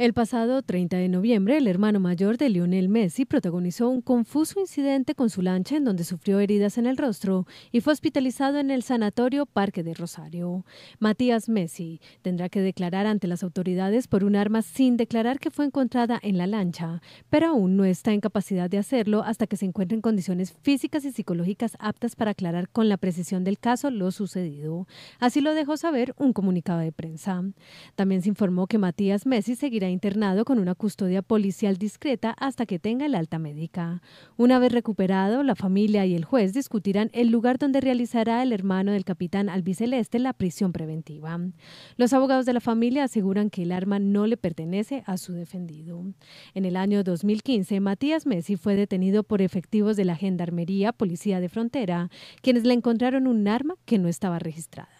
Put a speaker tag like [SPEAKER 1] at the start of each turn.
[SPEAKER 1] El pasado 30 de noviembre, el hermano mayor de Lionel Messi protagonizó un confuso incidente con su lancha en donde sufrió heridas en el rostro y fue hospitalizado en el sanatorio Parque de Rosario. Matías Messi tendrá que declarar ante las autoridades por un arma sin declarar que fue encontrada en la lancha, pero aún no está en capacidad de hacerlo hasta que se encuentre en condiciones físicas y psicológicas aptas para aclarar con la precisión del caso lo sucedido. Así lo dejó saber un comunicado de prensa. También se informó que Matías Messi seguirá internado con una custodia policial discreta hasta que tenga el alta médica. Una vez recuperado, la familia y el juez discutirán el lugar donde realizará el hermano del capitán albiceleste la prisión preventiva. Los abogados de la familia aseguran que el arma no le pertenece a su defendido. En el año 2015, Matías Messi fue detenido por efectivos de la Gendarmería Policía de Frontera, quienes le encontraron un arma que no estaba registrada.